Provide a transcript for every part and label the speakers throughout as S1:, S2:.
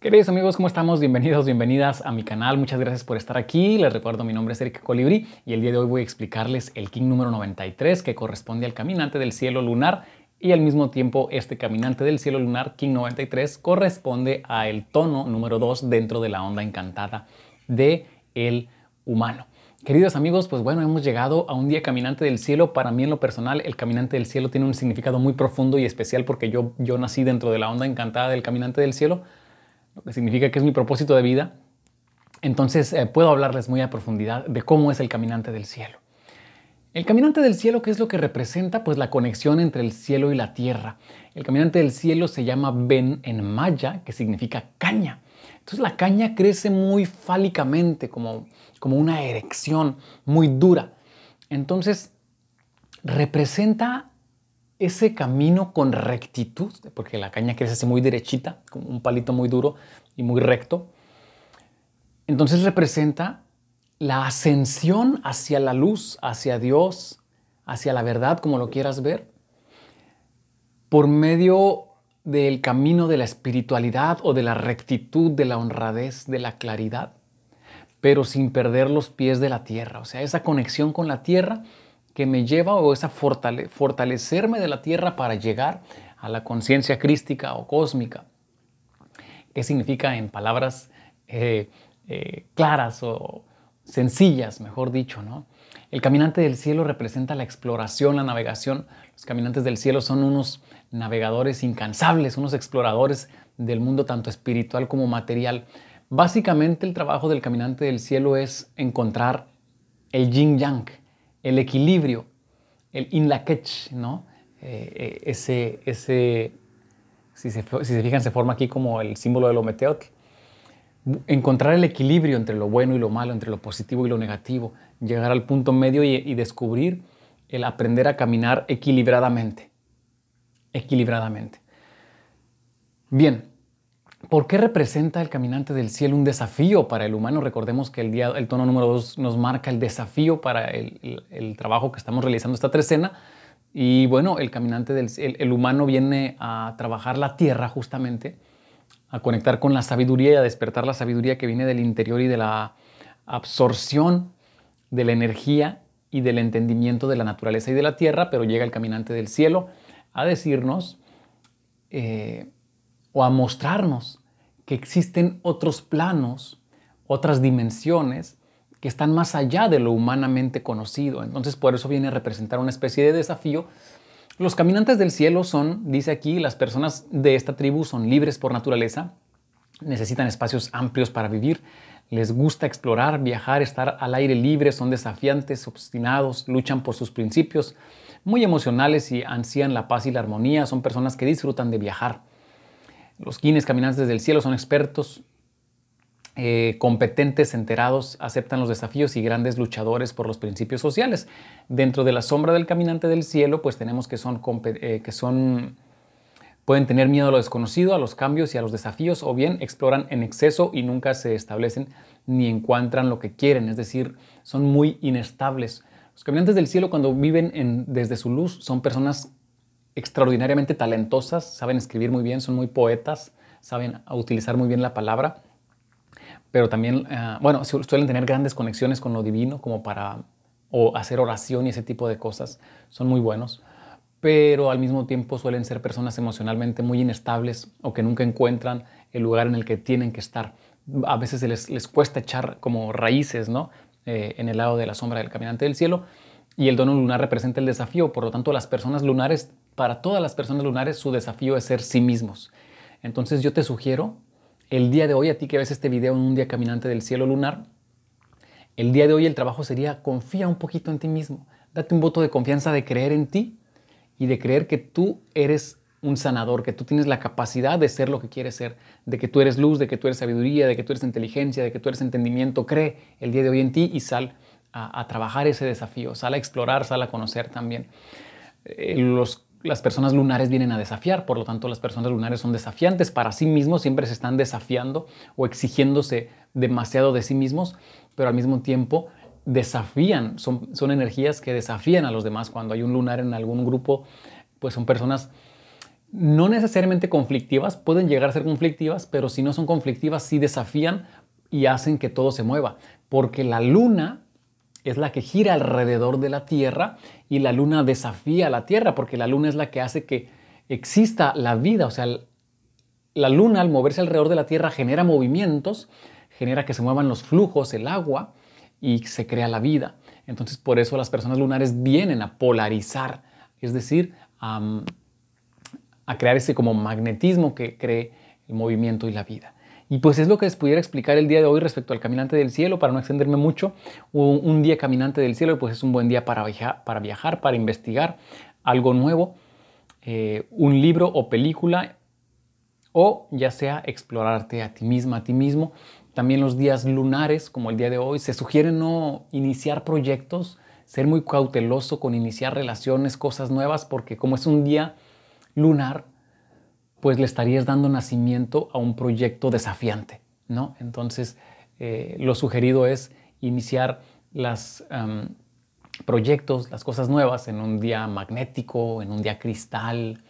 S1: Queridos amigos, ¿cómo estamos? Bienvenidos, bienvenidas a mi canal. Muchas gracias por estar aquí. Les recuerdo, mi nombre es Eric Colibri y el día de hoy voy a explicarles el King número 93 que corresponde al caminante del cielo lunar y al mismo tiempo este caminante del cielo lunar King 93 corresponde al tono número 2 dentro de la onda encantada de el humano. Queridos amigos, pues bueno, hemos llegado a un día caminante del cielo. Para mí en lo personal, el caminante del cielo tiene un significado muy profundo y especial porque yo nací dentro de la onda encantada del caminante del cielo, significa que es mi propósito de vida, entonces eh, puedo hablarles muy a profundidad de cómo es el caminante del cielo. El caminante del cielo, ¿qué es lo que representa? Pues la conexión entre el cielo y la tierra. El caminante del cielo se llama Ben en maya, que significa caña. Entonces la caña crece muy fálicamente, como, como una erección muy dura. Entonces representa ese camino con rectitud, porque la caña crece así muy derechita, como un palito muy duro y muy recto, entonces representa la ascensión hacia la luz, hacia Dios, hacia la verdad, como lo quieras ver, por medio del camino de la espiritualidad o de la rectitud, de la honradez, de la claridad, pero sin perder los pies de la tierra, o sea, esa conexión con la tierra que me lleva o es a fortalecerme de la tierra para llegar a la conciencia crística o cósmica. ¿Qué significa en palabras eh, eh, claras o sencillas, mejor dicho? ¿no? El caminante del cielo representa la exploración, la navegación. Los caminantes del cielo son unos navegadores incansables, unos exploradores del mundo tanto espiritual como material. Básicamente el trabajo del caminante del cielo es encontrar el yin yang, el equilibrio, el inlakech, ¿no? Eh, eh, ese, ese si se, fijan, se forma aquí como el símbolo de lo Ometeotl. Encontrar el equilibrio entre lo bueno y lo malo, entre lo positivo y lo negativo, llegar al punto medio y, y descubrir el aprender a caminar equilibradamente. Equilibradamente. Bien, ¿Por qué representa el caminante del cielo un desafío para el humano? Recordemos que el, día, el tono número 2 nos marca el desafío para el, trabajo que estamos realizando esta trecena. Y bueno, el caminante del el, humano viene a trabajar la tierra justamente, a conectar con la sabiduría y a despertar la sabiduría que viene del interior y de la absorción de la energía y del entendimiento de la naturaleza y de la tierra, pero llega el caminante del cielo a decirnos... Eh, o a mostrarnos que existen otros planos, otras dimensiones que están más allá de lo humanamente conocido. Entonces por eso viene a representar una especie de desafío. Los caminantes del cielo son, dice aquí, las personas de esta tribu son libres por naturaleza, necesitan espacios amplios para vivir, les gusta explorar, viajar, estar al aire libre, son desafiantes, obstinados, luchan por sus principios, muy emocionales y ansían la paz y la armonía, son personas que disfrutan de viajar. Los quienes caminantes del cielo son expertos, eh, competentes, enterados, aceptan los desafíos y grandes luchadores por los principios sociales. Dentro de la sombra del caminante del cielo, pues tenemos que son, eh, que son pueden tener miedo a lo desconocido, a los cambios y a los desafíos, o bien exploran en exceso y nunca se establecen ni encuentran lo que quieren, es decir, son muy inestables. Los caminantes del cielo cuando viven en, desde su luz son personas extraordinariamente talentosas, saben escribir muy bien, son muy poetas, saben utilizar muy bien la palabra, pero también, eh, bueno, suelen tener grandes conexiones con lo divino como para hacer oración y ese tipo de cosas. Son muy buenos, pero al mismo tiempo suelen ser personas emocionalmente muy inestables o que nunca encuentran el lugar en el que tienen que estar. A veces les, cuesta echar como raíces, ¿no? Eh, en el lado de la sombra del caminante del cielo. Y el dono lunar representa el desafío, por lo tanto las personas lunares para todas las personas lunares su desafío es ser sí mismos. Entonces yo te sugiero el día de hoy, a ti que ves este video en un día caminante del cielo lunar, el día de hoy el trabajo sería confía un poquito en ti mismo, date un voto de confianza de creer en ti y de creer que tú eres un sanador, que tú tienes la capacidad de ser lo que quieres ser, de que tú eres luz, de que tú eres sabiduría, de que tú eres inteligencia, de que tú eres entendimiento. Cree el día de hoy en ti y sal a, trabajar ese desafío, sal a explorar, sal a conocer también. Eh, los las personas lunares vienen a desafiar, por lo tanto las personas lunares son desafiantes para sí mismos, siempre se están desafiando o exigiéndose demasiado de sí mismos, pero al mismo tiempo desafían, son, energías que desafían a los demás. Cuando hay un lunar en algún grupo, pues son personas no necesariamente conflictivas, pueden llegar a ser conflictivas, pero si no son conflictivas, sí desafían y hacen que todo se mueva, porque la luna es la que gira alrededor de la Tierra y la Luna desafía a la Tierra porque la Luna es la que hace que exista la vida. O sea, la Luna al moverse alrededor de la Tierra genera movimientos, genera que se muevan los flujos, el agua y se crea la vida. Entonces por eso las personas lunares vienen a polarizar, es decir, a, a crear ese como magnetismo que cree el movimiento y la vida. Y pues es lo que les pudiera explicar el día de hoy respecto al caminante del cielo, para no extenderme mucho. Un, día caminante del cielo, pues es un buen día para, para viajar, para investigar algo nuevo, eh, un libro o película, o ya sea explorarte a ti misma, a ti mismo. También los días lunares, como el día de hoy, se sugiere no iniciar proyectos, ser muy cauteloso con iniciar relaciones, cosas nuevas, porque como es un día lunar, pues le estarías dando nacimiento a un proyecto desafiante, ¿no? Entonces, eh, lo sugerido es iniciar los em, proyectos, las cosas nuevas en un día magnético, en un día cristal,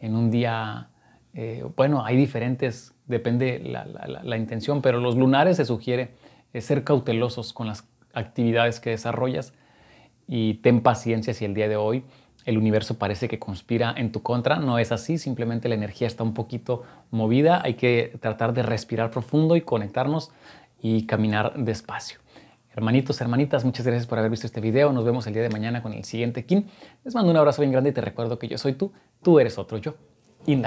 S1: en un día, eh, bueno, hay diferentes, depende la, intención, pero los lunares se sugiere ser cautelosos con las actividades que desarrollas y ten paciencia si el día de hoy el universo parece que conspira en tu contra. No es así, simplemente la energía está un poquito movida. Hay que tratar de respirar profundo y conectarnos y caminar despacio. Hermanitos, hermanitas, muchas gracias por haber visto este video. Nos vemos el día de mañana con el siguiente Kin. Les mando un abrazo bien grande y te recuerdo que yo soy tú, tú eres otro yo. In